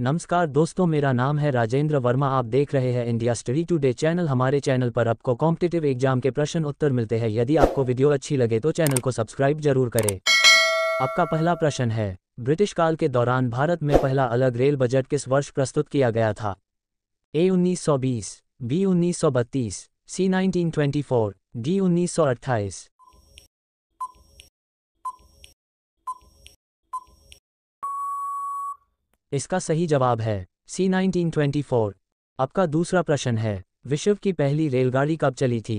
नमस्कार दोस्तों मेरा नाम है राजेंद्र वर्मा आप देख रहे हैं इंडिया स्टडी टुडे चैनल हमारे चैनल पर आपको कॉम्पिटेटिव एग्जाम के प्रश्न उत्तर मिलते हैं यदि आपको वीडियो अच्छी लगे तो चैनल को सब्सक्राइब जरूर करें आपका पहला प्रश्न है ब्रिटिश काल के दौरान भारत में पहला अलग रेल बजट किस वर्ष प्रस्तुत किया गया था ए उन्नीस बी उन्नीस सी नाइनटीन डी उन्नीस इसका सही जवाब है सी 1924। आपका दूसरा प्रश्न है विश्व की पहली रेलगाड़ी कब चली थी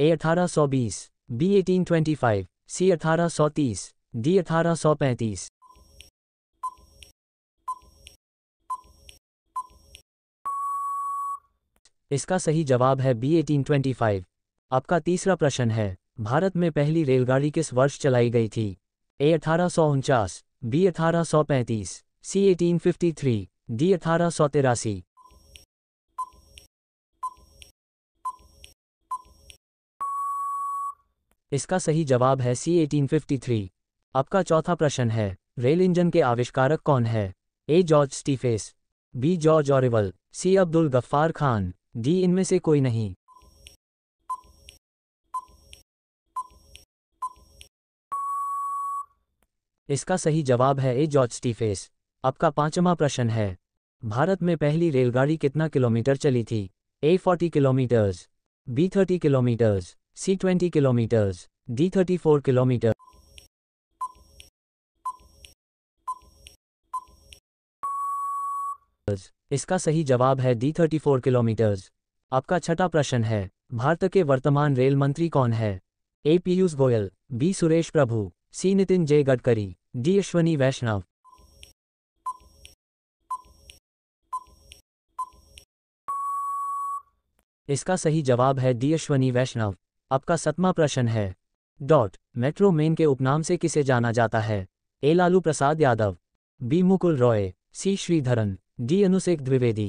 ए 1820, बी 1825, सी 1830, डी 1835। इसका सही जवाब है बी 1825। आपका तीसरा प्रश्न है भारत में पहली रेलगाड़ी किस वर्ष चलाई गई थी ए अठारह बी अठारह C eighteen fifty three D अठारह सौ तिरासी इसका सही जवाब है सी एटीन फिफ्टी थ्री आपका चौथा प्रश्न है रेल इंजन के आविष्कारक कौन है A George Stephenson B George Orwell C Abdul Ghaffar Khan D इनमें से कोई नहीं इसका सही जवाब है ए जॉर्ज स्टीफेस आपका पांचवा प्रश्न है भारत में पहली रेलगाड़ी कितना किलोमीटर चली थी A forty kilometres B thirty kilometres C twenty kilometres D thirty four kilometre इसका सही जवाब है डी थर्टी फोर किलोमीटर्स आपका छठा प्रश्न है भारत के वर्तमान रेल मंत्री कौन है A Piyush Goyal B Suresh Prabhu C Nitin Jai Gadkari D Ashwani वैष्णव इसका सही जवाब है डी अश्वनी वैष्णव आपका सतमा प्रश्न है डॉट मेट्रो मेन के उपनाम से किसे जाना जाता है A Lalu Prasad Yadav B Mukul Roy C Sreedharan D Anushek Dwivedi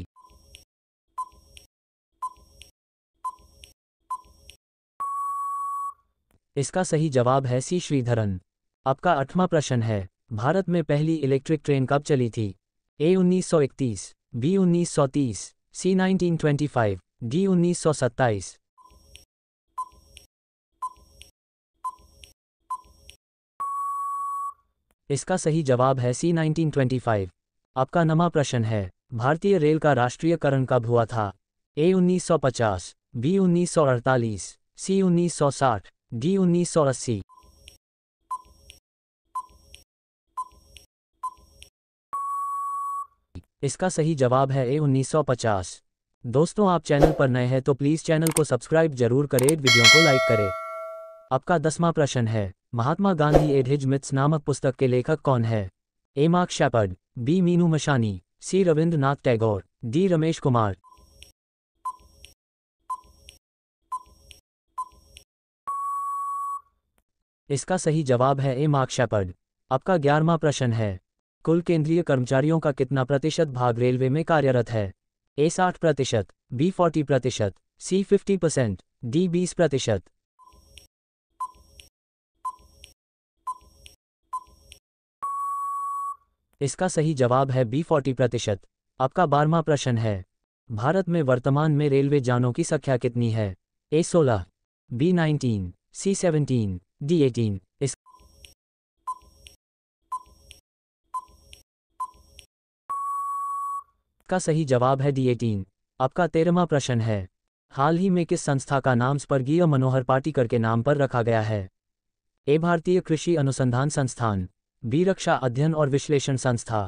इसका सही जवाब है सी श्रीधरन आपका अठवा प्रश्न है भारत में पहली इलेक्ट्रिक ट्रेन कब चली थी ए 1931, बी 1930, सी 1925, डी उन्नीस सौ सत्ताईस इसका सही जवाब है सी 1925। आपका नमा प्रश्न है भारतीय रेल का राष्ट्रीयकरण कब हुआ था ए 1950, बी 1948, सी 1960, डी 1980। इसका सही जवाब है ए 1950। दोस्तों आप चैनल पर नए हैं तो प्लीज चैनल को सब्सक्राइब जरूर करें वीडियो को लाइक करें आपका दसवां प्रश्न है महात्मा गांधी एडहिज मिथ्स नामक पुस्तक के लेखक कौन है A Mark Shepard B Meenu Mashani C Rabindranath Tagore D Ramesh Kumar इसका सही जवाब है ए मार्क शैपर्ड आपका ग्यारहवा प्रश्न है कुल केंद्रीय कर्मचारियों का कितना प्रतिशत भाग रेलवे में कार्यरत है ए साठ प्रतिशत बी फोर्टी प्रतिशत सी फिफ्टी परसेंट डी बीस प्रतिशत इसका सही जवाब है बी फोर्टी प्रतिशत आपका बारहवा प्रश्न है भारत में वर्तमान में रेलवे जानों की संख्या कितनी है ए सोलह B nineteen C seventeen D eighteen इसका सही जवाब है डी एटीन आपका तेरहवा प्रश्न है हाल ही में किस संस्था का नाम स्वर्गीय मनोहर पाटीकर के नाम पर रखा गया है ए भारतीय कृषि अनुसंधान संस्थान बी रक्षा अध्ययन और विश्लेषण संस्था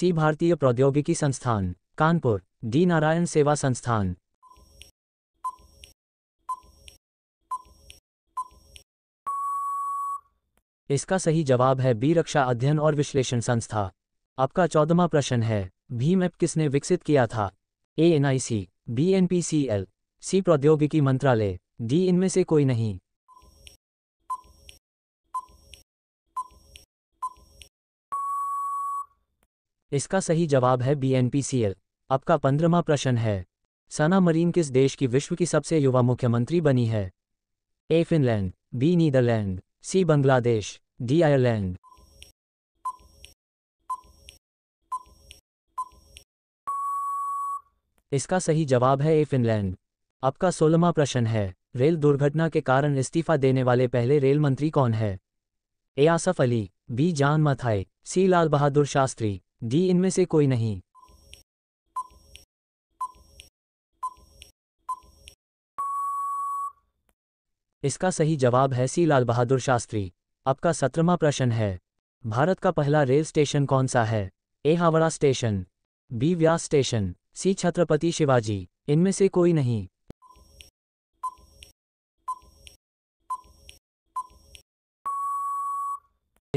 सी भारतीय प्रौद्योगिकी संस्थान कानपुर डी नारायण सेवा संस्थान इसका सही जवाब है बी रक्षा अध्ययन और विश्लेषण संस्था आपका चौदहवा प्रश्न है भीम ऐप किसने विकसित किया था A N I C B N P C L C प्रौद्योगिकी मंत्रालय डी इनमें से कोई नहीं इसका सही जवाब है B N P C L आपका पंद्रहवा प्रश्न है सना मरीन किस देश की विश्व की सबसे युवा मुख्यमंत्री बनी है A Finland B Netherland C Bangladesh D Ireland इसका सही जवाब है ए फिनलैंड आपका सोलहवा प्रश्न है रेल दुर्घटना के कारण इस्तीफा देने वाले पहले रेल मंत्री कौन है ए Asaf Ali B John Mathai C Lal Bahadur Shastri D इनमें से कोई नहीं इसका सही जवाब है सी लाल बहादुर शास्त्री आपका सत्रहवा प्रश्न है भारत का पहला रेल स्टेशन कौन सा है A Howrah station B Vyas station C Chhatrapati Shivaji इनमें से कोई नहीं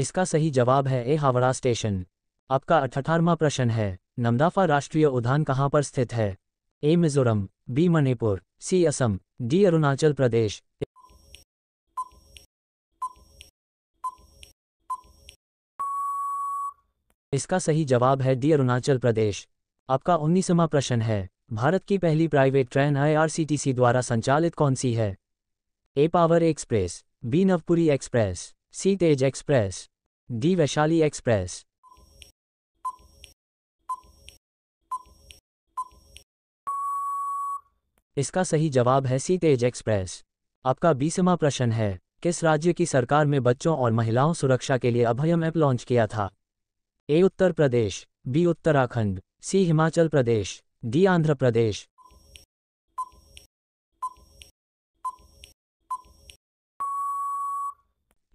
इसका सही जवाब है ए हावड़ा स्टेशन आपका अठारवा प्रश्न है नमदाफा राष्ट्रीय उद्यान कहाँ पर स्थित है A Mizoram B Manipur C Assam D Arunachal Pradesh इसका सही जवाब है डी अरुणाचल प्रदेश आपका उन्नीसवा प्रश्न है भारत की पहली प्राइवेट ट्रेन आईआरसीटीसी द्वारा संचालित कौन सी है A power express B Navpuri express C Tej express D Vaishali express इसका सही जवाब है सी तेज एक्सप्रेस आपका बीसवा प्रश्न है किस राज्य की सरकार में बच्चों और महिलाओं सुरक्षा के लिए अभयम ऐप लॉन्च किया था A Uttar Pradesh B Uttarakhand C Himachal Pradesh D Andhra Pradesh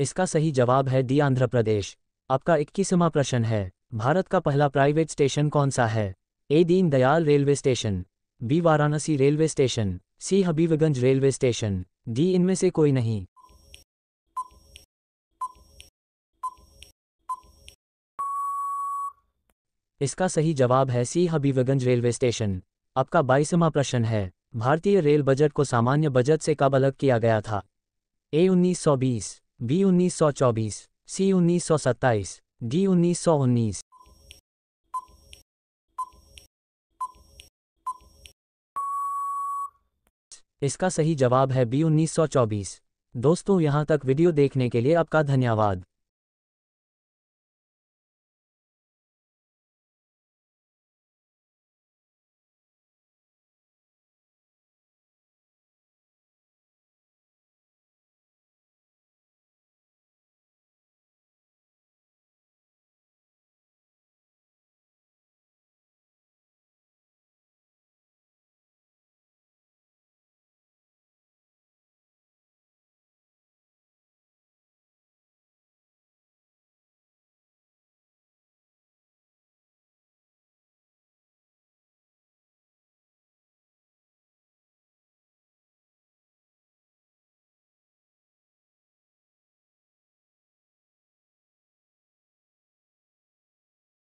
इसका सही जवाब है डी आंध्र प्रदेश आपका इक्कीसवा प्रश्न है भारत का पहला प्राइवेट स्टेशन कौन सा है A Deen Dayal railway station B Varanasi railway station C Habibganj railway station D इनमें से कोई नहीं इसका सही जवाब है सी हबीबगंज रेलवे स्टेशन आपका बाईसवा प्रश्न है भारतीय रेल बजट को सामान्य बजट से कब अलग किया गया था ए 1920, बी 1924, सी 1927, डी 1919। इसका सही जवाब है बी 1924। दोस्तों यहां तक वीडियो देखने के लिए आपका धन्यवाद